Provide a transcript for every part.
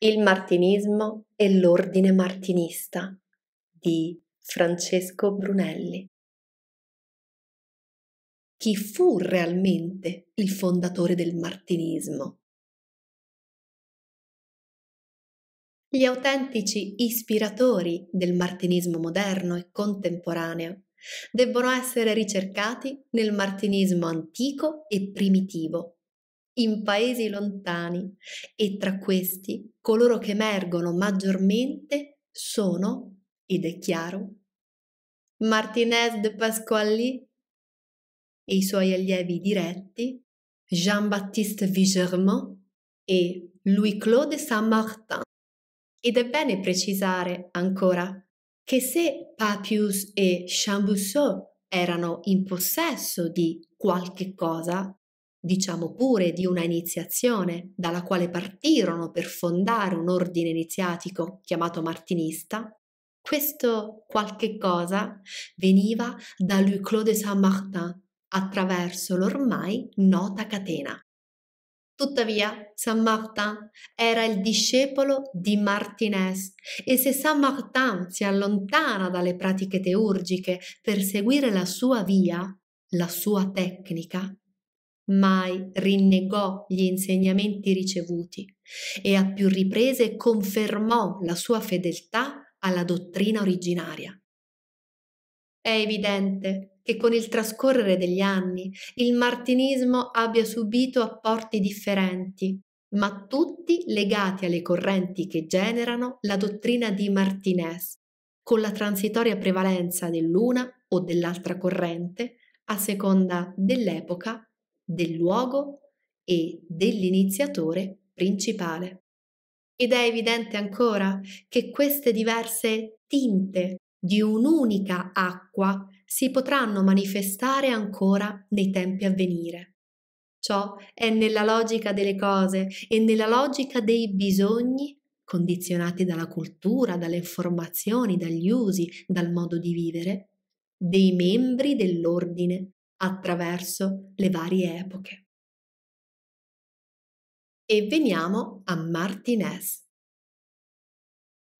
Il martinismo e l'ordine martinista di Francesco Brunelli. Chi fu realmente il fondatore del martinismo? Gli autentici ispiratori del martinismo moderno e contemporaneo debbono essere ricercati nel martinismo antico e primitivo in paesi lontani e tra questi coloro che emergono maggiormente sono, ed è chiaro, Martinez de Pasquali e i suoi allievi diretti, Jean-Baptiste Vigermont e Louis-Claude Saint-Martin. Ed è bene precisare ancora che se Papius e Chambusseau erano in possesso di qualche cosa diciamo pure di una iniziazione dalla quale partirono per fondare un ordine iniziatico chiamato martinista, questo qualche cosa veniva da Louis Claude Saint-Martin attraverso l'ormai nota catena. Tuttavia, Saint-Martin era il discepolo di Martinez e se Saint-Martin si allontana dalle pratiche teurgiche per seguire la sua via, la sua tecnica, mai rinnegò gli insegnamenti ricevuti e a più riprese confermò la sua fedeltà alla dottrina originaria. È evidente che con il trascorrere degli anni il martinismo abbia subito apporti differenti, ma tutti legati alle correnti che generano la dottrina di Martinez, con la transitoria prevalenza dell'una o dell'altra corrente a seconda dell'epoca del luogo e dell'iniziatore principale. Ed è evidente ancora che queste diverse tinte di un'unica acqua si potranno manifestare ancora nei tempi a venire. Ciò è nella logica delle cose e nella logica dei bisogni condizionati dalla cultura, dalle informazioni, dagli usi, dal modo di vivere, dei membri dell'ordine attraverso le varie epoche. E veniamo a Martinez.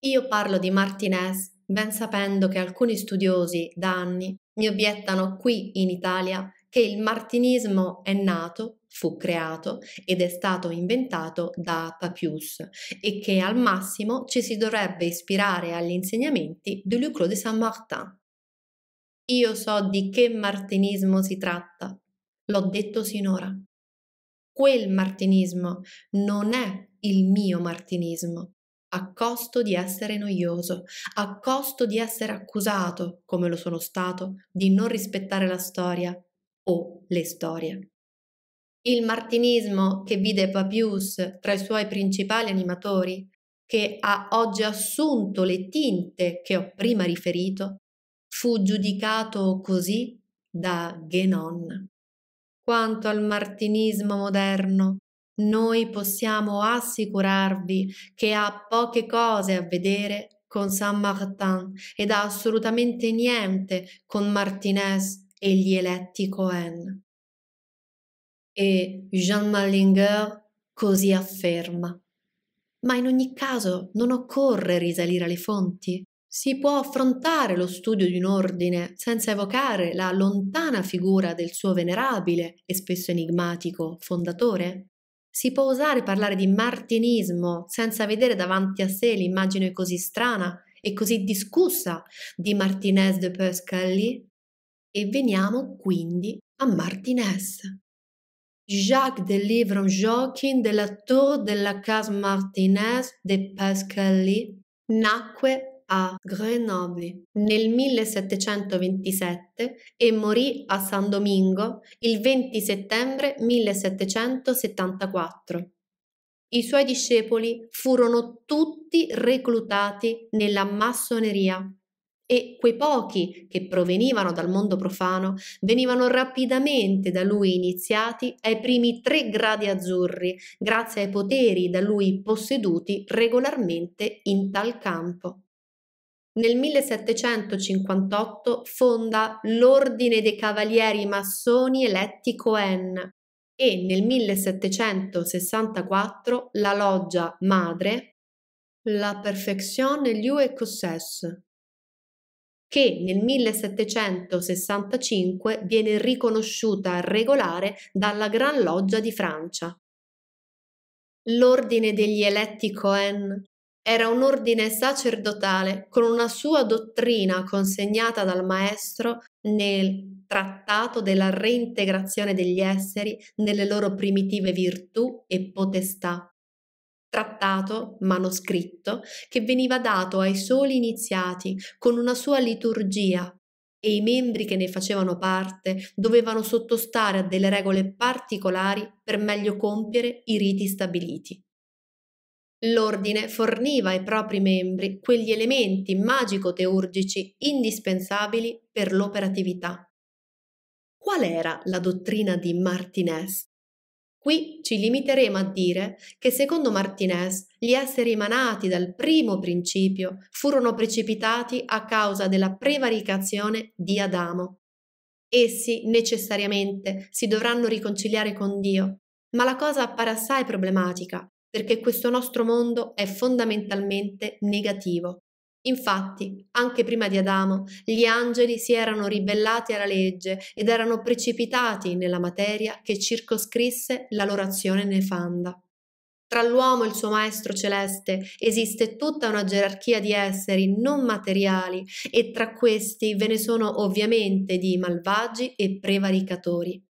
Io parlo di Martinez ben sapendo che alcuni studiosi da anni mi obiettano qui in Italia che il martinismo è nato, fu creato ed è stato inventato da Papius e che al massimo ci si dovrebbe ispirare agli insegnamenti di Luclos de Saint-Martin. Io so di che martinismo si tratta, l'ho detto sinora. Quel martinismo non è il mio martinismo, a costo di essere noioso, a costo di essere accusato, come lo sono stato, di non rispettare la storia o le storie. Il martinismo che vide Papius tra i suoi principali animatori, che ha oggi assunto le tinte che ho prima riferito, fu giudicato così da Genon. Quanto al martinismo moderno, noi possiamo assicurarvi che ha poche cose a vedere con Saint Martin ed ha assolutamente niente con Martinez e gli eletti Cohen. E Jean Mallinger così afferma. Ma in ogni caso non occorre risalire alle fonti. Si può affrontare lo studio di un ordine senza evocare la lontana figura del suo venerabile e spesso enigmatico fondatore? Si può osare parlare di martinismo senza vedere davanti a sé l'immagine così strana e così discussa di Martinez de Pescalli? E veniamo quindi a Martinez. Jacques de Livron Joaquin de la Tour de la Casa Martinez de Pescalli nacque a Grenoble nel 1727 e morì a San Domingo il 20 settembre 1774. I suoi discepoli furono tutti reclutati nella massoneria e quei pochi che provenivano dal mondo profano venivano rapidamente da lui iniziati ai primi tre gradi azzurri, grazie ai poteri da lui posseduti regolarmente in tal campo. Nel 1758 fonda l'Ordine dei Cavalieri Massoni eletti Cohen e nel 1764 la loggia madre La Perfection et Lieu Écossaise, che nel 1765 viene riconosciuta regolare dalla Gran Loggia di Francia. L'ordine degli eletti Cohen era un ordine sacerdotale con una sua dottrina consegnata dal maestro nel trattato della reintegrazione degli esseri nelle loro primitive virtù e potestà. Trattato, manoscritto, che veniva dato ai soli iniziati con una sua liturgia e i membri che ne facevano parte dovevano sottostare a delle regole particolari per meglio compiere i riti stabiliti. L'ordine forniva ai propri membri quegli elementi magico-teurgici indispensabili per l'operatività. Qual era la dottrina di Martinez? Qui ci limiteremo a dire che secondo Martinez gli esseri emanati dal primo principio furono precipitati a causa della prevaricazione di Adamo. Essi necessariamente si dovranno riconciliare con Dio, ma la cosa appare assai problematica perché questo nostro mondo è fondamentalmente negativo. Infatti, anche prima di Adamo, gli angeli si erano ribellati alla legge ed erano precipitati nella materia che circoscrisse la loro azione nefanda. Tra l'uomo e il suo maestro celeste esiste tutta una gerarchia di esseri non materiali e tra questi ve ne sono ovviamente di malvagi e prevaricatori.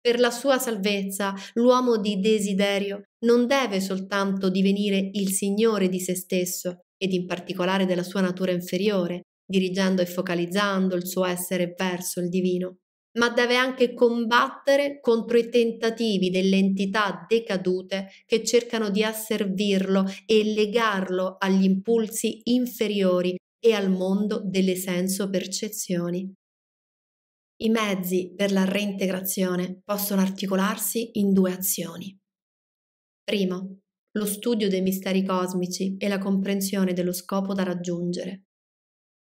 Per la sua salvezza l'uomo di desiderio non deve soltanto divenire il signore di se stesso ed in particolare della sua natura inferiore, dirigendo e focalizzando il suo essere verso il divino, ma deve anche combattere contro i tentativi delle entità decadute che cercano di asservirlo e legarlo agli impulsi inferiori e al mondo delle senso percezioni. I mezzi per la reintegrazione possono articolarsi in due azioni. Primo, lo studio dei misteri cosmici e la comprensione dello scopo da raggiungere.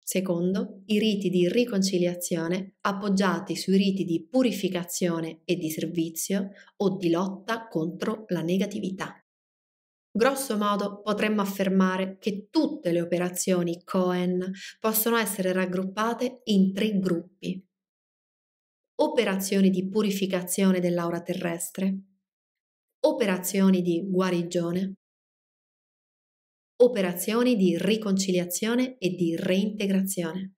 Secondo, i riti di riconciliazione appoggiati sui riti di purificazione e di servizio o di lotta contro la negatività. Grosso modo potremmo affermare che tutte le operazioni Cohen possono essere raggruppate in tre gruppi operazioni di purificazione dell'aura terrestre, operazioni di guarigione, operazioni di riconciliazione e di reintegrazione.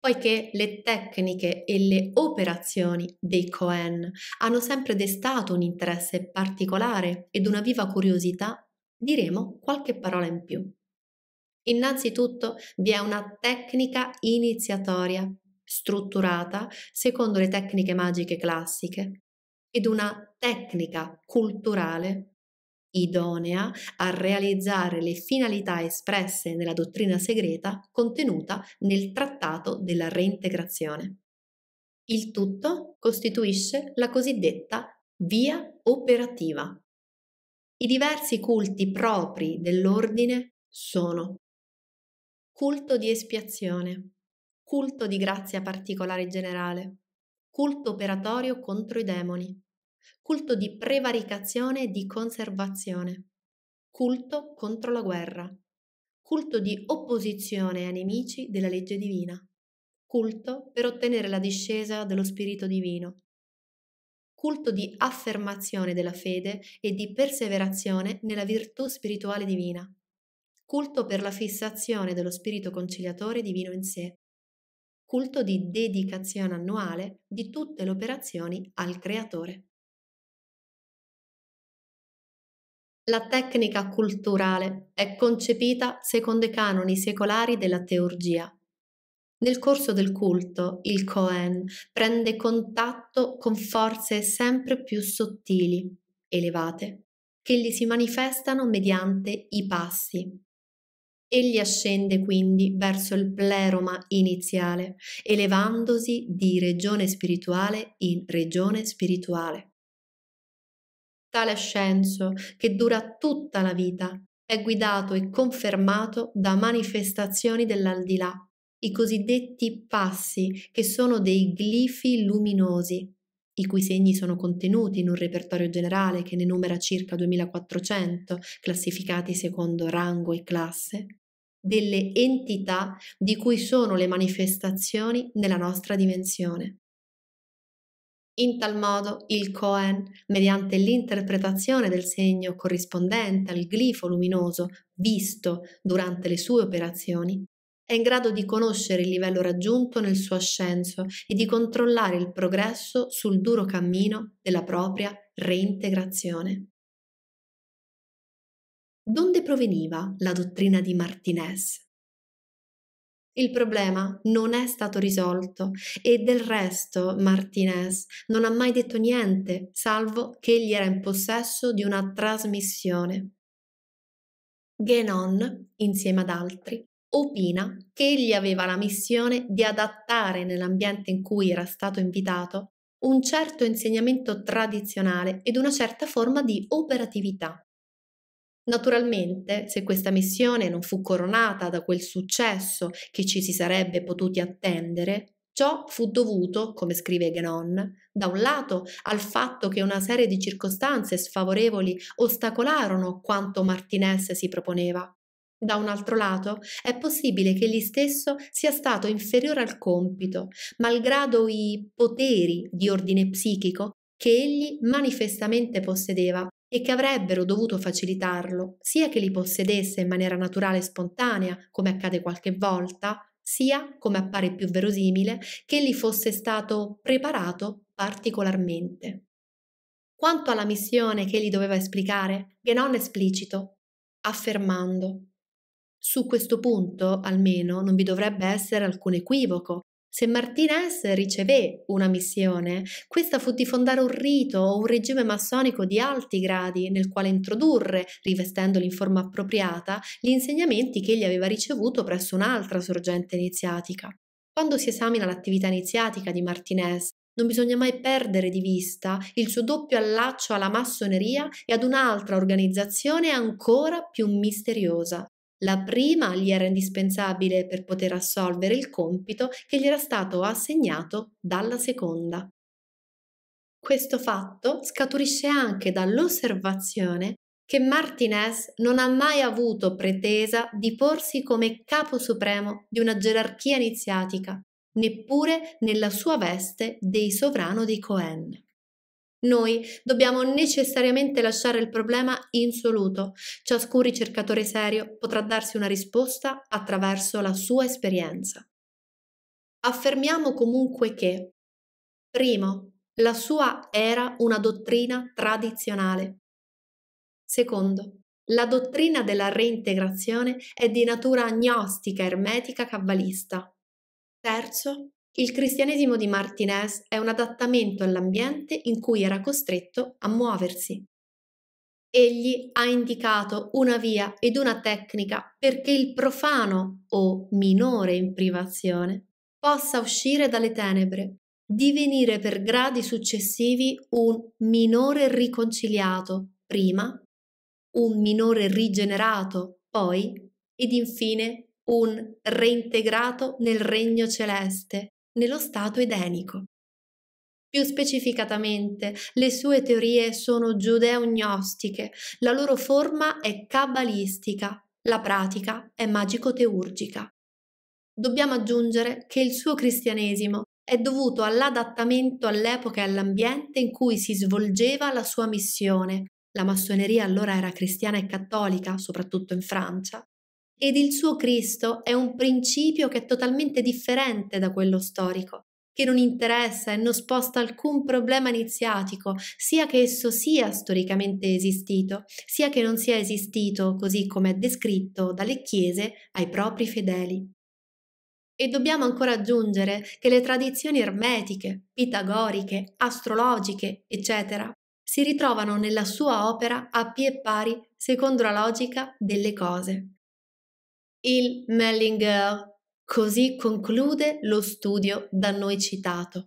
Poiché le tecniche e le operazioni dei Cohen hanno sempre destato un interesse particolare ed una viva curiosità, diremo qualche parola in più. Innanzitutto vi è una tecnica iniziatoria strutturata secondo le tecniche magiche classiche ed una tecnica culturale idonea a realizzare le finalità espresse nella dottrina segreta contenuta nel trattato della reintegrazione. Il tutto costituisce la cosiddetta via operativa. I diversi culti propri dell'ordine sono culto di espiazione, culto di grazia particolare e generale, culto operatorio contro i demoni, culto di prevaricazione e di conservazione, culto contro la guerra, culto di opposizione ai nemici della legge divina, culto per ottenere la discesa dello Spirito divino, culto di affermazione della fede e di perseverazione nella virtù spirituale divina, culto per la fissazione dello Spirito conciliatore divino in sé, culto di dedicazione annuale di tutte le operazioni al creatore. La tecnica culturale è concepita secondo i canoni secolari della teurgia. Nel corso del culto, il Cohen prende contatto con forze sempre più sottili, elevate, che gli si manifestano mediante i passi, Egli ascende quindi verso il pleroma iniziale, elevandosi di regione spirituale in regione spirituale. Tale ascenso, che dura tutta la vita, è guidato e confermato da manifestazioni dell'aldilà, i cosiddetti passi, che sono dei glifi luminosi, i cui segni sono contenuti in un repertorio generale che ne numera circa 2400, classificati secondo rango e classe, delle entità di cui sono le manifestazioni nella nostra dimensione. In tal modo il Cohen, mediante l'interpretazione del segno corrispondente al glifo luminoso visto durante le sue operazioni, è in grado di conoscere il livello raggiunto nel suo ascenso e di controllare il progresso sul duro cammino della propria reintegrazione. Donde proveniva la dottrina di Martinez? Il problema non è stato risolto e del resto Martinez non ha mai detto niente, salvo che egli era in possesso di una trasmissione. Guénon, insieme ad altri, opina che egli aveva la missione di adattare nell'ambiente in cui era stato invitato un certo insegnamento tradizionale ed una certa forma di operatività. Naturalmente, se questa missione non fu coronata da quel successo che ci si sarebbe potuti attendere, ciò fu dovuto, come scrive Genon, da un lato al fatto che una serie di circostanze sfavorevoli ostacolarono quanto Martinez si proponeva. Da un altro lato, è possibile che egli stesso sia stato inferiore al compito, malgrado i poteri di ordine psichico che egli manifestamente possedeva e che avrebbero dovuto facilitarlo, sia che li possedesse in maniera naturale e spontanea, come accade qualche volta, sia, come appare più verosimile, che gli fosse stato preparato particolarmente. Quanto alla missione che egli doveva esplicare, Genon è esplicito, affermando su questo punto, almeno, non vi dovrebbe essere alcun equivoco, se Martinez ricevé una missione, questa fu di fondare un rito o un regime massonico di alti gradi nel quale introdurre, rivestendoli in forma appropriata, gli insegnamenti che egli aveva ricevuto presso un'altra sorgente iniziatica. Quando si esamina l'attività iniziatica di Martinez, non bisogna mai perdere di vista il suo doppio allaccio alla massoneria e ad un'altra organizzazione ancora più misteriosa, la prima gli era indispensabile per poter assolvere il compito che gli era stato assegnato dalla seconda. Questo fatto scaturisce anche dall'osservazione che Martinez non ha mai avuto pretesa di porsi come capo supremo di una gerarchia iniziatica, neppure nella sua veste dei sovrano di Cohen. Noi dobbiamo necessariamente lasciare il problema insoluto. Ciascun ricercatore serio potrà darsi una risposta attraverso la sua esperienza. Affermiamo comunque che, primo, la sua era una dottrina tradizionale. Secondo, la dottrina della reintegrazione è di natura agnostica, ermetica, cabalista. Terzo, il cristianesimo di Martinez è un adattamento all'ambiente in cui era costretto a muoversi. Egli ha indicato una via ed una tecnica perché il profano o minore in privazione possa uscire dalle tenebre, divenire per gradi successivi un minore riconciliato prima, un minore rigenerato poi ed infine un reintegrato nel regno celeste nello Stato edenico. Più specificatamente, le sue teorie sono giudeo-gnostiche, la loro forma è cabalistica, la pratica è magico-teurgica. Dobbiamo aggiungere che il suo cristianesimo è dovuto all'adattamento all'epoca e all'ambiente in cui si svolgeva la sua missione. La massoneria allora era cristiana e cattolica, soprattutto in Francia, ed il suo Cristo è un principio che è totalmente differente da quello storico, che non interessa e non sposta alcun problema iniziatico, sia che esso sia storicamente esistito, sia che non sia esistito così come è descritto dalle chiese ai propri fedeli. E dobbiamo ancora aggiungere che le tradizioni ermetiche, pitagoriche, astrologiche, eccetera, si ritrovano nella sua opera a pie pari secondo la logica delle cose il Mellinger. Così conclude lo studio da noi citato.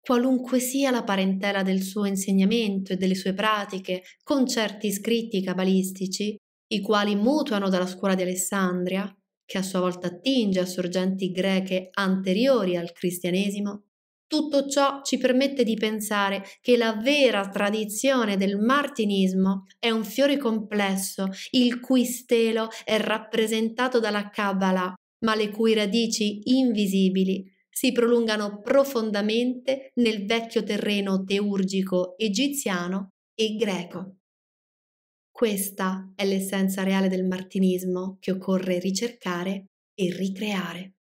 Qualunque sia la parentela del suo insegnamento e delle sue pratiche con certi scritti cabalistici, i quali mutuano dalla scuola di Alessandria, che a sua volta attinge a sorgenti greche anteriori al cristianesimo, tutto ciò ci permette di pensare che la vera tradizione del martinismo è un fiore complesso, il cui stelo è rappresentato dalla Kabbalah, ma le cui radici invisibili si prolungano profondamente nel vecchio terreno teurgico egiziano e greco. Questa è l'essenza reale del martinismo che occorre ricercare e ricreare.